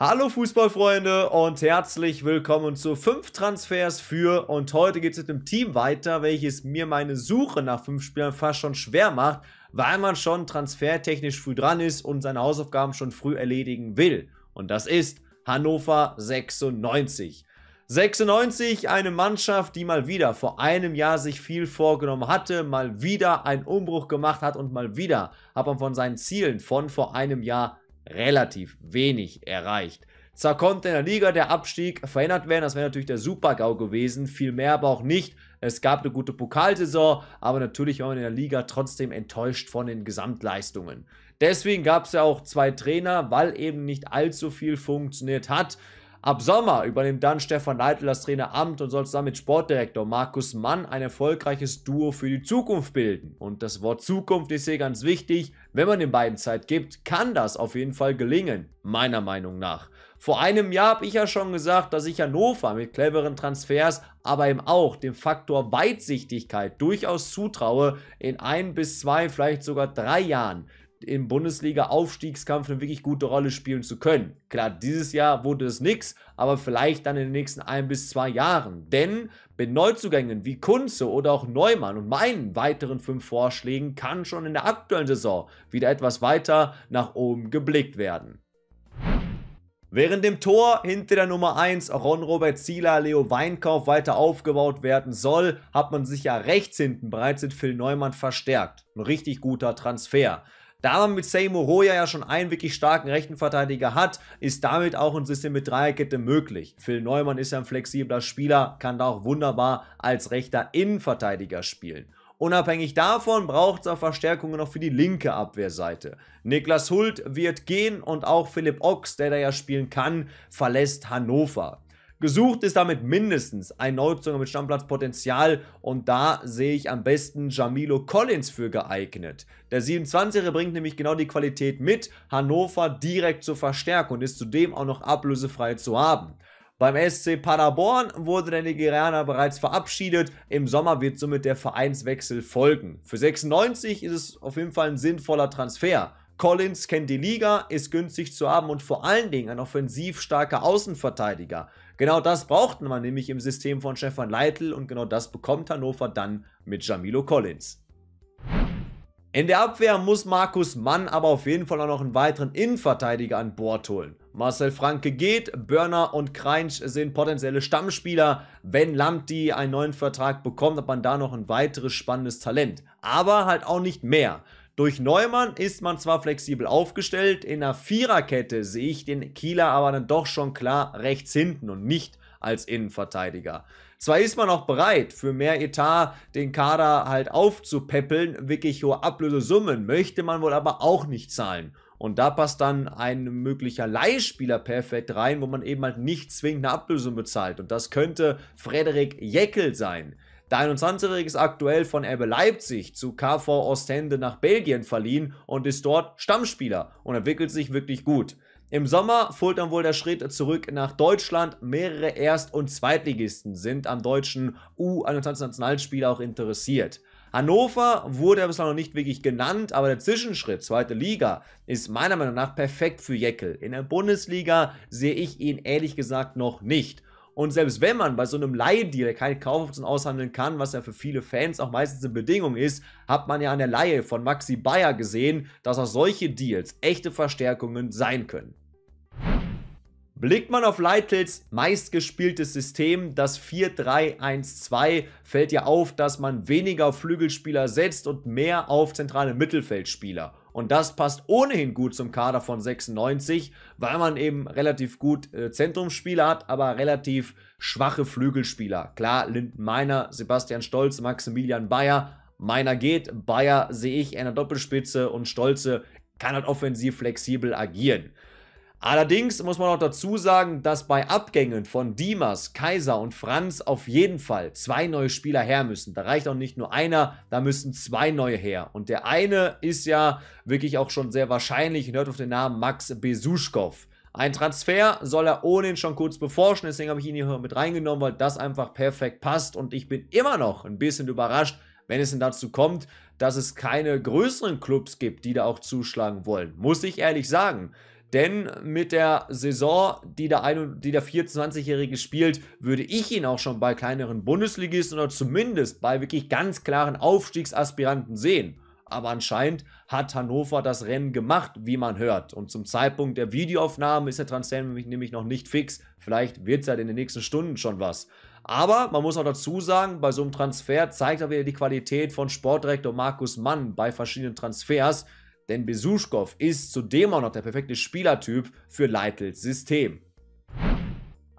Hallo Fußballfreunde und herzlich willkommen zu 5 Transfers für und heute geht es mit einem Team weiter, welches mir meine Suche nach 5 Spielern fast schon schwer macht, weil man schon transfertechnisch früh dran ist und seine Hausaufgaben schon früh erledigen will. Und das ist Hannover 96. 96, eine Mannschaft, die mal wieder vor einem Jahr sich viel vorgenommen hatte, mal wieder einen Umbruch gemacht hat und mal wieder hat man von seinen Zielen von vor einem Jahr relativ wenig erreicht. Zwar konnte in der Liga der Abstieg verhindert werden, das wäre natürlich der Super-GAU gewesen, viel mehr aber auch nicht. Es gab eine gute Pokalsaison, aber natürlich war man in der Liga trotzdem enttäuscht von den Gesamtleistungen. Deswegen gab es ja auch zwei Trainer, weil eben nicht allzu viel funktioniert hat. Ab Sommer übernimmt dann Stefan Neidl das Traineramt und soll zusammen mit Sportdirektor Markus Mann ein erfolgreiches Duo für die Zukunft bilden. Und das Wort Zukunft ist hier ganz wichtig. Wenn man den beiden Zeit gibt, kann das auf jeden Fall gelingen, meiner Meinung nach. Vor einem Jahr habe ich ja schon gesagt, dass ich Hannover mit cleveren Transfers, aber eben auch dem Faktor Weitsichtigkeit durchaus zutraue, in ein bis zwei, vielleicht sogar drei Jahren im Bundesliga-Aufstiegskampf eine wirklich gute Rolle spielen zu können. Klar, dieses Jahr wurde es nichts, aber vielleicht dann in den nächsten ein bis zwei Jahren. Denn mit Neuzugängen wie Kunze oder auch Neumann und meinen weiteren fünf Vorschlägen kann schon in der aktuellen Saison wieder etwas weiter nach oben geblickt werden. Während dem Tor hinter der Nummer 1 Ron-Robert Zieler, Leo Weinkauf weiter aufgebaut werden soll, hat man sich ja rechts hinten bereits mit Phil Neumann verstärkt. Ein richtig guter Transfer. Da man mit Sei Moroya ja schon einen wirklich starken rechten Verteidiger hat, ist damit auch ein System mit Dreierkette möglich. Phil Neumann ist ja ein flexibler Spieler, kann da auch wunderbar als rechter Innenverteidiger spielen. Unabhängig davon braucht es auch Verstärkungen noch für die linke Abwehrseite. Niklas Hult wird gehen und auch Philipp Ochs, der da ja spielen kann, verlässt Hannover. Gesucht ist damit mindestens ein Neuzugänger mit Stammplatzpotenzial und da sehe ich am besten Jamilo Collins für geeignet. Der 27er bringt nämlich genau die Qualität mit, Hannover direkt zu verstärken und ist zudem auch noch ablösefrei zu haben. Beim SC Paderborn wurde der Nigerianer bereits verabschiedet. Im Sommer wird somit der Vereinswechsel folgen. Für 96 ist es auf jeden Fall ein sinnvoller Transfer. Collins kennt die Liga, ist günstig zu haben und vor allen Dingen ein offensiv starker Außenverteidiger. Genau das brauchten man nämlich im System von Stefan Leitl und genau das bekommt Hannover dann mit Jamilo Collins. In der Abwehr muss Markus Mann aber auf jeden Fall auch noch einen weiteren Innenverteidiger an Bord holen. Marcel Franke geht, Börner und Kreinsch sind potenzielle Stammspieler. Wenn Lamptey einen neuen Vertrag bekommt, hat man da noch ein weiteres spannendes Talent. Aber halt auch nicht mehr. Durch Neumann ist man zwar flexibel aufgestellt, in einer Viererkette sehe ich den Kieler aber dann doch schon klar rechts hinten und nicht als Innenverteidiger. Zwar ist man auch bereit, für mehr Etat den Kader halt aufzupäppeln, wirklich hohe Ablösesummen möchte man wohl aber auch nicht zahlen. Und da passt dann ein möglicher Leihspieler perfekt rein, wo man eben halt nicht zwingend eine Ablösung bezahlt. Und das könnte Frederik Jeckel sein. Der 21-Jährige ist aktuell von RB Leipzig zu KV Ostende nach Belgien verliehen und ist dort Stammspieler und entwickelt sich wirklich gut. Im Sommer folgt dann wohl der Schritt zurück nach Deutschland. Mehrere Erst- und Zweitligisten sind am deutschen U21-Nationalspieler auch interessiert. Hannover wurde bislang noch nicht wirklich genannt, aber der Zwischenschritt, zweite Liga, ist meiner Meinung nach perfekt für Jeckel. In der Bundesliga sehe ich ihn ehrlich gesagt noch nicht. Und selbst wenn man bei so einem Leihdeal keine Kaufoption aushandeln kann, was ja für viele Fans auch meistens eine Bedingung ist, hat man ja an der Laie von Maxi Bayer gesehen, dass auch solche Deals echte Verstärkungen sein können. Blickt man auf Leitels meistgespieltes System, das 4-3-1-2, fällt ja auf, dass man weniger Flügelspieler setzt und mehr auf zentrale Mittelfeldspieler. Und das passt ohnehin gut zum Kader von 96, weil man eben relativ gut äh, Zentrumsspieler hat, aber relativ schwache Flügelspieler. Klar, Linden Meiner, Sebastian Stolz, Maximilian Bayer. Meiner geht, Bayer sehe ich in der Doppelspitze und Stolze kann halt offensiv flexibel agieren. Allerdings muss man auch dazu sagen, dass bei Abgängen von Dimas, Kaiser und Franz auf jeden Fall zwei neue Spieler her müssen. Da reicht auch nicht nur einer, da müssen zwei neue her. Und der eine ist ja wirklich auch schon sehr wahrscheinlich, hört auf den Namen Max Besuschkow. Ein Transfer soll er ohnehin schon kurz beforschen, deswegen habe ich ihn hier mit reingenommen, weil das einfach perfekt passt und ich bin immer noch ein bisschen überrascht, wenn es denn dazu kommt, dass es keine größeren Clubs gibt, die da auch zuschlagen wollen. Muss ich ehrlich sagen. Denn mit der Saison, die der, der 24-Jährige spielt, würde ich ihn auch schon bei kleineren Bundesligisten oder zumindest bei wirklich ganz klaren Aufstiegsaspiranten sehen. Aber anscheinend hat Hannover das Rennen gemacht, wie man hört. Und zum Zeitpunkt der Videoaufnahme ist der Transfer nämlich noch nicht fix. Vielleicht wird es ja halt in den nächsten Stunden schon was. Aber man muss auch dazu sagen, bei so einem Transfer zeigt er wieder die Qualität von Sportdirektor Markus Mann bei verschiedenen Transfers, denn Besuschkow ist zudem auch noch der perfekte Spielertyp für Leitels System.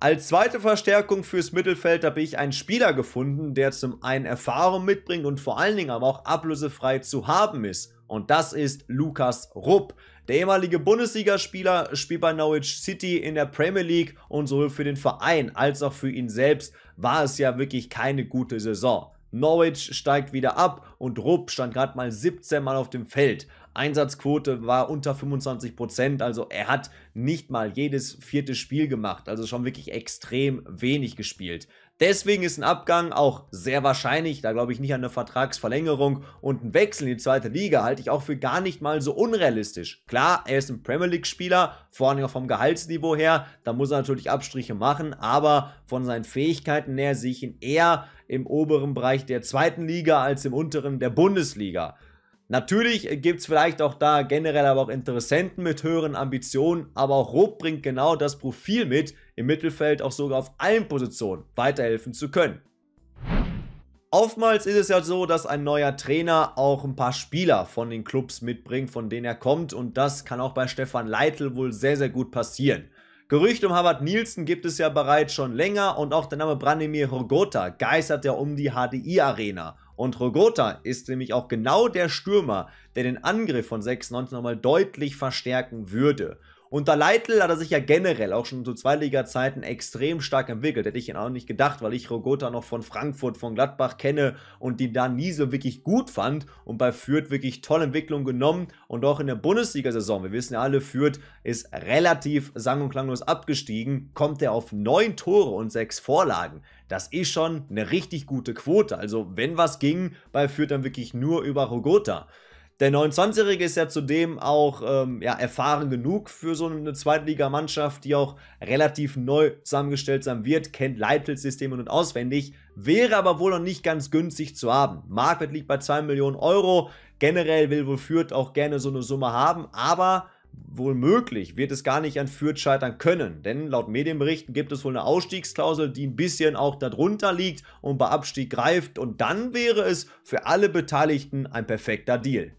Als zweite Verstärkung fürs Mittelfeld habe ich einen Spieler gefunden, der zum einen Erfahrung mitbringt und vor allen Dingen aber auch ablösefrei zu haben ist. Und das ist Lukas Rupp. Der ehemalige Bundesligaspieler spielt bei Norwich City in der Premier League und sowohl für den Verein als auch für ihn selbst war es ja wirklich keine gute Saison. Norwich steigt wieder ab und Rupp stand gerade mal 17 Mal auf dem Feld. Einsatzquote war unter 25 Prozent. Also er hat nicht mal jedes vierte Spiel gemacht. Also schon wirklich extrem wenig gespielt. Deswegen ist ein Abgang auch sehr wahrscheinlich. Da glaube ich nicht an eine Vertragsverlängerung und ein Wechsel in die zweite Liga halte ich auch für gar nicht mal so unrealistisch. Klar, er ist ein Premier League-Spieler, vor allem auch vom Gehaltsniveau her. Da muss er natürlich Abstriche machen, aber von seinen Fähigkeiten her sehe ich ihn eher im oberen Bereich der zweiten Liga als im unteren der Bundesliga. Natürlich gibt es vielleicht auch da generell aber auch Interessenten mit höheren Ambitionen, aber auch Rob bringt genau das Profil mit, im Mittelfeld auch sogar auf allen Positionen weiterhelfen zu können. Oftmals ist es ja so, dass ein neuer Trainer auch ein paar Spieler von den Clubs mitbringt, von denen er kommt und das kann auch bei Stefan Leitl wohl sehr, sehr gut passieren. Gerüchte um Harvard Nielsen gibt es ja bereits schon länger und auch der Name Brandemir Rogota geistert ja um die HDI-Arena und Rogota ist nämlich auch genau der Stürmer, der den Angriff von 96 nochmal deutlich verstärken würde. Unter Leitl hat er sich ja generell auch schon zu Zweiliga-Zeiten extrem stark entwickelt. Hätte ich ihn auch nicht gedacht, weil ich Rogota noch von Frankfurt, von Gladbach kenne und die da nie so wirklich gut fand und bei Fürth wirklich tolle Entwicklung genommen und auch in der Bundesliga-Saison. Wir wissen ja alle, Fürth ist relativ sang- und klanglos abgestiegen, kommt er auf neun Tore und sechs Vorlagen. Das ist schon eine richtig gute Quote. Also wenn was ging bei Fürth dann wirklich nur über Rogota. Der 29-Jährige ist ja zudem auch ähm, ja, erfahren genug für so eine Zweitligamannschaft, die auch relativ neu zusammengestellt sein wird, kennt Leitpilz-Systeme und auswendig, wäre aber wohl noch nicht ganz günstig zu haben. Market liegt bei 2 Millionen Euro. Generell will wohl Fürth auch gerne so eine Summe haben, aber wohl möglich wird es gar nicht an Fürth scheitern können, denn laut Medienberichten gibt es wohl eine Ausstiegsklausel, die ein bisschen auch darunter liegt und bei Abstieg greift und dann wäre es für alle Beteiligten ein perfekter Deal.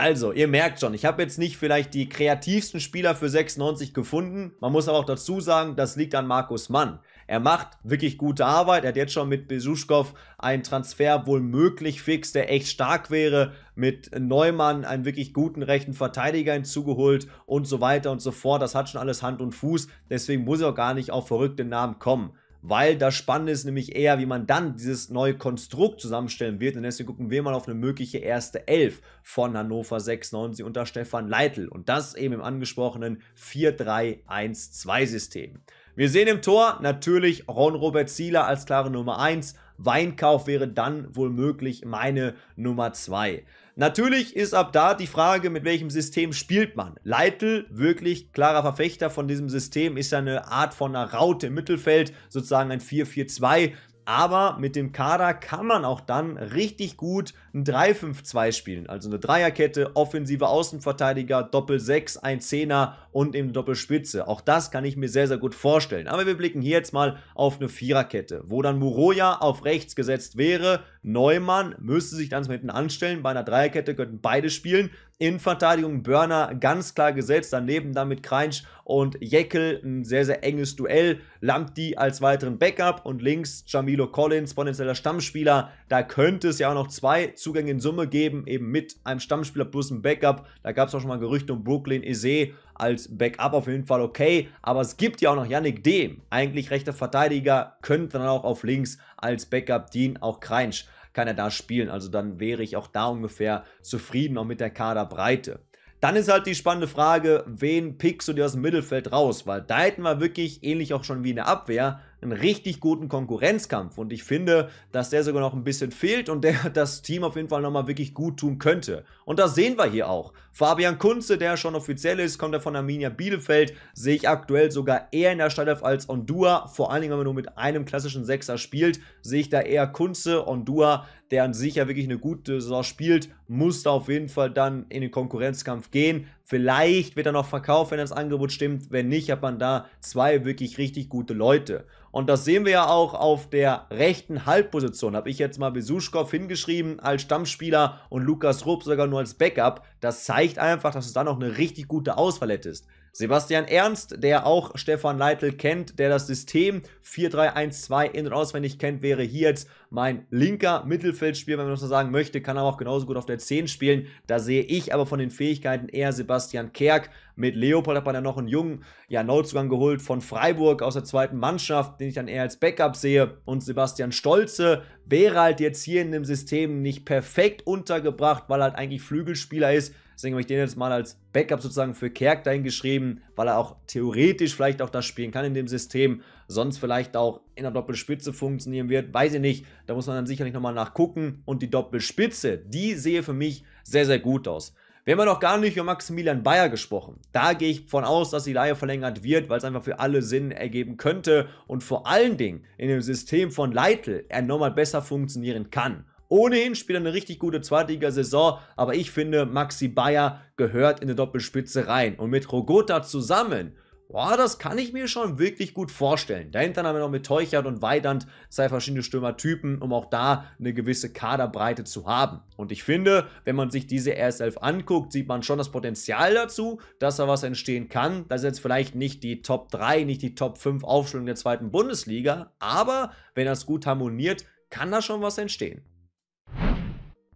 Also, ihr merkt schon, ich habe jetzt nicht vielleicht die kreativsten Spieler für 96 gefunden. Man muss aber auch dazu sagen, das liegt an Markus Mann. Er macht wirklich gute Arbeit. Er hat jetzt schon mit Besuschkow einen Transfer wohl möglich fix, der echt stark wäre. Mit Neumann einen wirklich guten rechten Verteidiger hinzugeholt und so weiter und so fort. Das hat schon alles Hand und Fuß. Deswegen muss er auch gar nicht auf verrückte Namen kommen weil das Spannende ist nämlich eher, wie man dann dieses neue Konstrukt zusammenstellen wird. Und deswegen gucken wir mal auf eine mögliche erste Elf von Hannover 96 unter Stefan Leitl. Und das eben im angesprochenen 4-3-1-2-System. Wir sehen im Tor natürlich Ron-Robert Zieler als klare Nummer 1. Weinkauf wäre dann wohl möglich meine Nummer 2. Natürlich ist ab da die Frage, mit welchem System spielt man. Leitl, wirklich klarer Verfechter von diesem System, ist ja eine Art von einer Raute im Mittelfeld, sozusagen ein 4-4-2. Aber mit dem Kader kann man auch dann richtig gut ein 3-5-2 spielen. Also eine Dreierkette, offensive Außenverteidiger, Doppel-6, ein Zehner und eben Doppelspitze. Auch das kann ich mir sehr, sehr gut vorstellen. Aber wir blicken hier jetzt mal auf eine Viererkette, wo dann Muroya auf rechts gesetzt wäre. Neumann müsste sich dann hinten anstellen. Bei einer Dreierkette könnten beide spielen. In Verteidigung Börner ganz klar gesetzt. Daneben damit Kreinsch und Jeckel ein sehr, sehr enges Duell. Lampti als weiteren Backup und links Jamilo Collins, potenzieller Stammspieler. Da könnte es ja auch noch zwei Zugänge in Summe geben, eben mit einem Stammspieler plus einem Backup. Da gab es auch schon mal Gerüchte um Brooklyn Eze als Backup auf jeden Fall okay. Aber es gibt ja auch noch Yannick Dem, eigentlich rechter Verteidiger, könnte dann auch auf links als Backup dienen, auch Kreinsch kann er da spielen. Also dann wäre ich auch da ungefähr zufrieden, auch mit der Kaderbreite. Dann ist halt die spannende Frage, wen pickst du dir aus dem Mittelfeld raus? Weil da hätten wir wirklich, ähnlich auch schon wie in der Abwehr, einen richtig guten Konkurrenzkampf. Und ich finde, dass der sogar noch ein bisschen fehlt und der das Team auf jeden Fall nochmal wirklich gut tun könnte. Und das sehen wir hier auch. Fabian Kunze, der schon offiziell ist, kommt ja von Arminia Bielefeld, sehe ich aktuell sogar eher in der Startelf als Ondua. Vor allen Dingen, wenn man nur mit einem klassischen Sechser spielt, sehe ich da eher Kunze, Ondua, der an sich ja wirklich eine gute Saison spielt, muss da auf jeden Fall dann in den Konkurrenzkampf gehen. Vielleicht wird er noch verkauft, wenn das Angebot stimmt. Wenn nicht, hat man da zwei wirklich richtig gute Leute. Und das sehen wir ja auch auf der rechten Halbposition. Habe ich jetzt mal Besuschkow hingeschrieben als Stammspieler und Lukas Rupp sogar nur als Backup. Das zeigt einfach, dass es da noch eine richtig gute Auswahl ist. Sebastian Ernst, der auch Stefan Leitl kennt, der das System 4-3-1-2 in- und auswendig kennt, wäre hier jetzt mein linker Mittelfeldspieler, wenn man das so sagen möchte, kann aber auch genauso gut auf der 10 spielen. Da sehe ich aber von den Fähigkeiten eher Sebastian Kerk. Mit Leopold hat man dann noch einen jungen ja, Neuzugang geholt von Freiburg aus der zweiten Mannschaft, den ich dann eher als Backup sehe. Und Sebastian Stolze wäre halt jetzt hier in dem System nicht perfekt untergebracht, weil er halt eigentlich Flügelspieler ist. Deswegen habe ich den jetzt mal als Backup sozusagen für Kerk dahin geschrieben, weil er auch theoretisch vielleicht auch das spielen kann in dem System sonst vielleicht auch in der Doppelspitze funktionieren wird. Weiß ich nicht. Da muss man dann sicherlich nochmal nachgucken. Und die Doppelspitze, die sehe für mich sehr, sehr gut aus. Wir haben ja noch gar nicht über Maximilian Bayer gesprochen. Da gehe ich von aus, dass die Laie verlängert wird, weil es einfach für alle Sinn ergeben könnte und vor allen Dingen in dem System von Leitl er nochmal besser funktionieren kann. Ohnehin spielt er eine richtig gute Zweitliga-Saison, aber ich finde, Maxi Bayer gehört in die Doppelspitze rein. Und mit Rogota zusammen Boah, das kann ich mir schon wirklich gut vorstellen. Dahinter haben wir noch mit Teuchert und Weidand zwei verschiedene Stürmertypen, um auch da eine gewisse Kaderbreite zu haben. Und ich finde, wenn man sich diese RS11 anguckt, sieht man schon das Potenzial dazu, dass da was entstehen kann. Das ist jetzt vielleicht nicht die Top 3, nicht die Top 5 Aufstellung der zweiten Bundesliga, aber wenn das gut harmoniert, kann da schon was entstehen.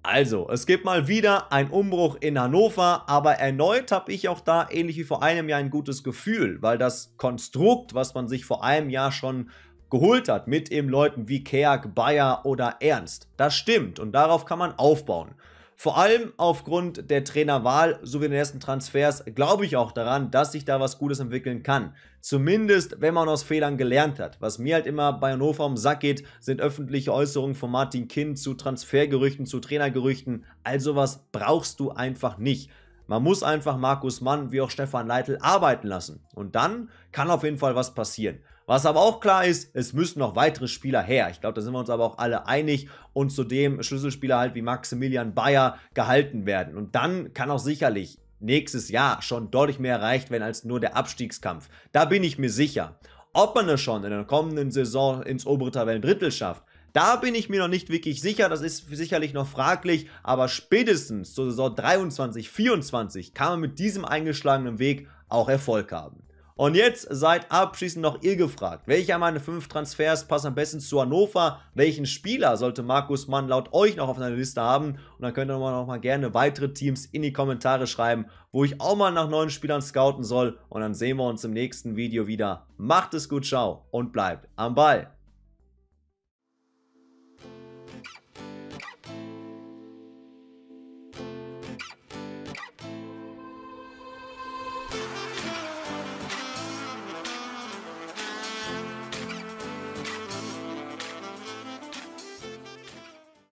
Also, es gibt mal wieder einen Umbruch in Hannover, aber erneut habe ich auch da ähnlich wie vor einem Jahr ein gutes Gefühl, weil das Konstrukt, was man sich vor einem Jahr schon geholt hat, mit eben Leuten wie Kerk, Bayer oder Ernst, das stimmt und darauf kann man aufbauen. Vor allem aufgrund der Trainerwahl sowie den ersten Transfers glaube ich auch daran, dass sich da was Gutes entwickeln kann. Zumindest, wenn man aus Fehlern gelernt hat. Was mir halt immer bei Hannover um Sack geht, sind öffentliche Äußerungen von Martin Kind zu Transfergerüchten, zu Trainergerüchten. Also was brauchst du einfach nicht. Man muss einfach Markus Mann wie auch Stefan Leitl arbeiten lassen. Und dann kann auf jeden Fall was passieren. Was aber auch klar ist, es müssen noch weitere Spieler her. Ich glaube, da sind wir uns aber auch alle einig und zudem Schlüsselspieler halt wie Maximilian Bayer gehalten werden. Und dann kann auch sicherlich nächstes Jahr schon deutlich mehr erreicht werden als nur der Abstiegskampf. Da bin ich mir sicher. Ob man es schon in der kommenden Saison ins obere Tabellendrittel schafft, da bin ich mir noch nicht wirklich sicher, das ist sicherlich noch fraglich, aber spätestens zur Saison 23, 24 kann man mit diesem eingeschlagenen Weg auch Erfolg haben. Und jetzt seid abschließend noch ihr gefragt. Welcher meiner fünf Transfers passt am besten zu Hannover? Welchen Spieler sollte Markus Mann laut euch noch auf seiner Liste haben? Und dann könnt ihr noch mal gerne weitere Teams in die Kommentare schreiben, wo ich auch mal nach neuen Spielern scouten soll. Und dann sehen wir uns im nächsten Video wieder. Macht es gut, ciao und bleibt am Ball.